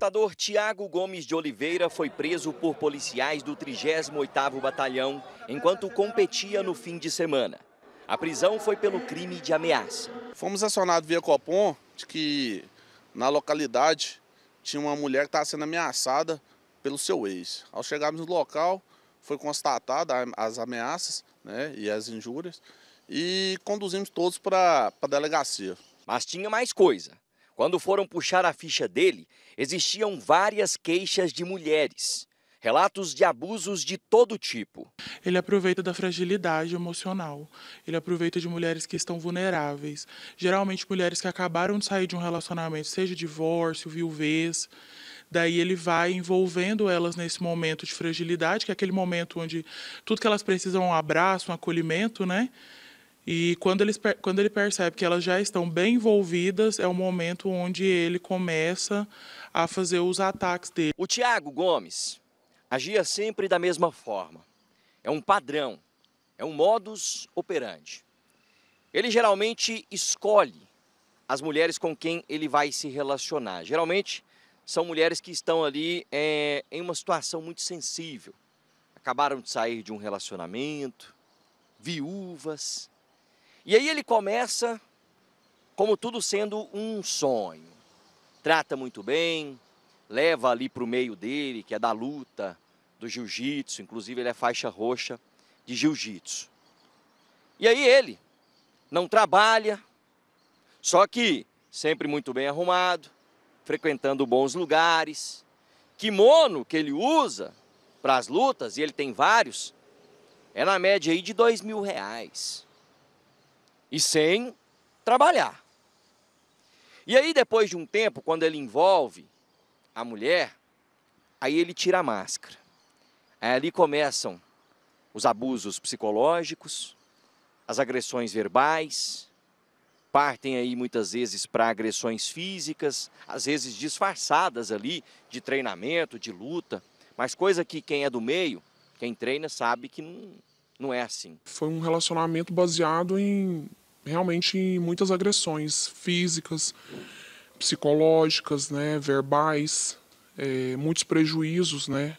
lutador Tiago Gomes de Oliveira foi preso por policiais do 38º Batalhão enquanto competia no fim de semana. A prisão foi pelo crime de ameaça. Fomos acionados via Copom de que na localidade tinha uma mulher que estava sendo ameaçada pelo seu ex. Ao chegarmos no local, foi constatada as ameaças né, e as injúrias e conduzimos todos para a delegacia. Mas tinha mais coisa. Quando foram puxar a ficha dele, existiam várias queixas de mulheres, relatos de abusos de todo tipo. Ele aproveita da fragilidade emocional, ele aproveita de mulheres que estão vulneráveis, geralmente mulheres que acabaram de sair de um relacionamento, seja divórcio, viuvez. Daí ele vai envolvendo elas nesse momento de fragilidade, que é aquele momento onde tudo que elas precisam é um abraço, um acolhimento, né? E quando, ele quando ele percebe que elas já estão bem envolvidas, é o momento onde ele começa a fazer os ataques dele. O Tiago Gomes agia sempre da mesma forma. É um padrão, é um modus operandi. Ele geralmente escolhe as mulheres com quem ele vai se relacionar. Geralmente são mulheres que estão ali é, em uma situação muito sensível. Acabaram de sair de um relacionamento, viúvas, e aí ele começa como tudo sendo um sonho. Trata muito bem, leva ali para o meio dele, que é da luta, do jiu-jitsu, inclusive ele é faixa roxa de jiu-jitsu. E aí ele não trabalha, só que sempre muito bem arrumado, frequentando bons lugares. Kimono que ele usa para as lutas, e ele tem vários, é na média aí de dois mil reais e sem trabalhar. E aí, depois de um tempo, quando ele envolve a mulher, aí ele tira a máscara. Aí ali começam os abusos psicológicos, as agressões verbais, partem aí muitas vezes para agressões físicas, às vezes disfarçadas ali de treinamento, de luta, mas coisa que quem é do meio, quem treina, sabe que não, não é assim. Foi um relacionamento baseado em realmente em muitas agressões físicas, psicológicas, né, verbais, é, muitos prejuízos, né,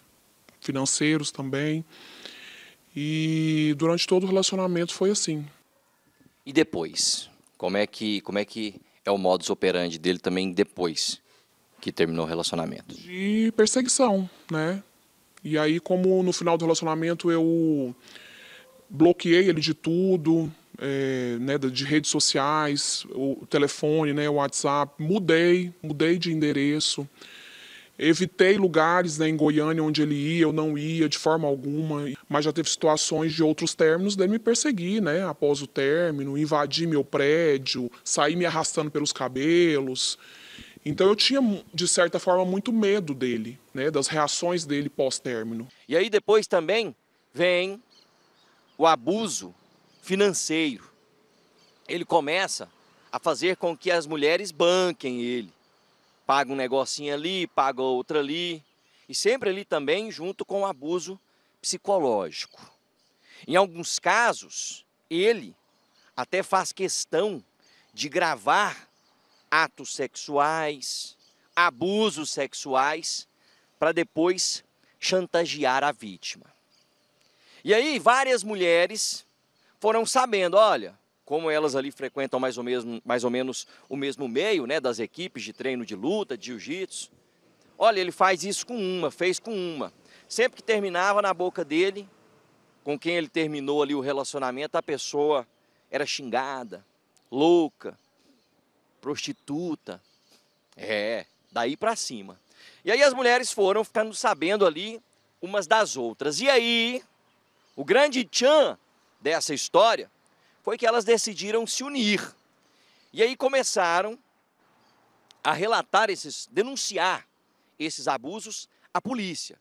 financeiros também. E durante todo o relacionamento foi assim. E depois, como é que como é que é o modus operandi dele também depois que terminou o relacionamento? De perseguição, né? E aí como no final do relacionamento eu bloqueei ele de tudo, é, né, de redes sociais, o telefone, né, o WhatsApp, mudei, mudei de endereço. Evitei lugares né, em Goiânia onde ele ia, eu não ia de forma alguma, mas já teve situações de outros términos dele me perseguir, né? Após o término, invadir meu prédio, sair me arrastando pelos cabelos. Então eu tinha, de certa forma, muito medo dele, né? Das reações dele pós-término. E aí depois também vem o abuso financeiro. Ele começa a fazer com que as mulheres banquem ele. Paga um negocinho ali, paga outra ali. E sempre ali também junto com o abuso psicológico. Em alguns casos, ele até faz questão de gravar atos sexuais, abusos sexuais, para depois chantagear a vítima. E aí, várias mulheres foram sabendo, olha, como elas ali frequentam mais ou, mesmo, mais ou menos o mesmo meio, né, das equipes de treino de luta, de jiu-jitsu. Olha, ele faz isso com uma, fez com uma. Sempre que terminava na boca dele, com quem ele terminou ali o relacionamento, a pessoa era xingada, louca, prostituta. É, daí para cima. E aí as mulheres foram ficando sabendo ali umas das outras. E aí, o grande Chan dessa história foi que elas decidiram se unir. E aí começaram a relatar esses, denunciar esses abusos à polícia.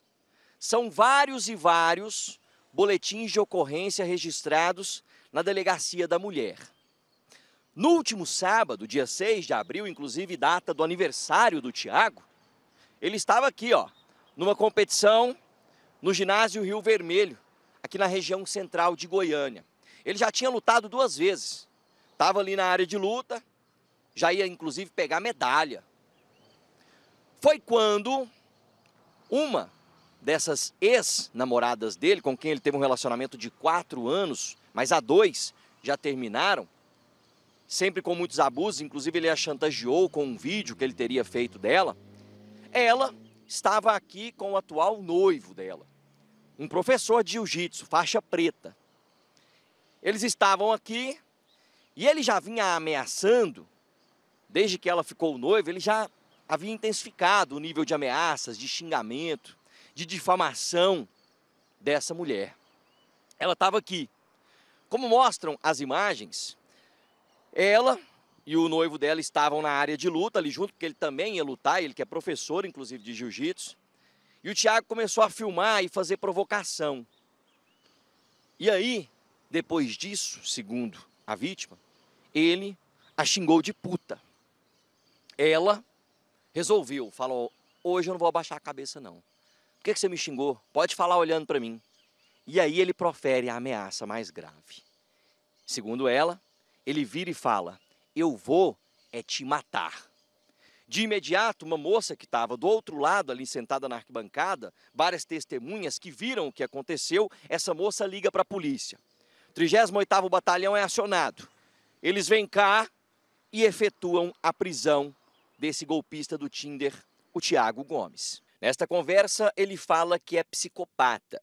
São vários e vários boletins de ocorrência registrados na delegacia da mulher. No último sábado, dia 6 de abril, inclusive data do aniversário do Tiago, ele estava aqui, ó, numa competição no ginásio Rio Vermelho, aqui na região central de Goiânia. Ele já tinha lutado duas vezes. Estava ali na área de luta, já ia inclusive pegar medalha. Foi quando uma dessas ex-namoradas dele, com quem ele teve um relacionamento de quatro anos, mas há dois já terminaram, sempre com muitos abusos, inclusive ele a chantageou com um vídeo que ele teria feito dela. Ela estava aqui com o atual noivo dela um professor de jiu-jitsu, faixa preta. Eles estavam aqui e ele já vinha ameaçando, desde que ela ficou noiva, ele já havia intensificado o nível de ameaças, de xingamento, de difamação dessa mulher. Ela estava aqui. Como mostram as imagens, ela e o noivo dela estavam na área de luta ali junto, porque ele também ia lutar, ele que é professor, inclusive, de jiu-jitsu. E o Tiago começou a filmar e fazer provocação. E aí, depois disso, segundo a vítima, ele a xingou de puta. Ela resolveu, falou: hoje eu não vou abaixar a cabeça, não. Por que, você me xingou? Pode falar olhando para mim. E aí ele profere a ameaça mais grave. Segundo ela, ele vira e fala: Eu vou é te matar. De imediato, uma moça que estava do outro lado, ali sentada na arquibancada, várias testemunhas que viram o que aconteceu, essa moça liga para a polícia. 38º Batalhão é acionado. Eles vêm cá e efetuam a prisão desse golpista do Tinder, o Tiago Gomes. Nesta conversa, ele fala que é psicopata.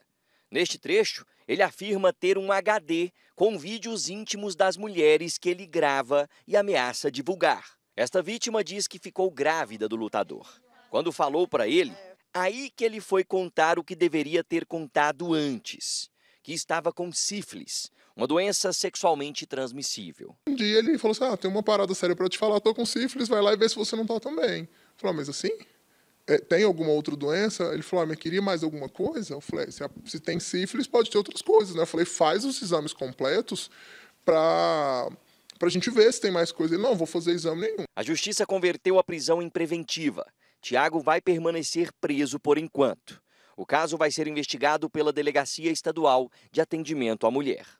Neste trecho, ele afirma ter um HD com vídeos íntimos das mulheres que ele grava e ameaça divulgar. Esta vítima diz que ficou grávida do lutador. Quando falou para ele, aí que ele foi contar o que deveria ter contado antes, que estava com sífilis, uma doença sexualmente transmissível. Um dia ele falou assim: "Ah, tem uma parada séria para te falar, tô com sífilis, vai lá e vê se você não tá também". Falou: ah, "Mas assim?" É, tem alguma outra doença? Ele falou, ah, mas queria mais alguma coisa? Eu falei, é, se, se tem sífilis, pode ter outras coisas, né? Eu falei, faz os exames completos para para a gente ver se tem mais coisa. Ele, não, vou fazer exame nenhum. A justiça converteu a prisão em preventiva. Tiago vai permanecer preso por enquanto. O caso vai ser investigado pela Delegacia Estadual de Atendimento à Mulher.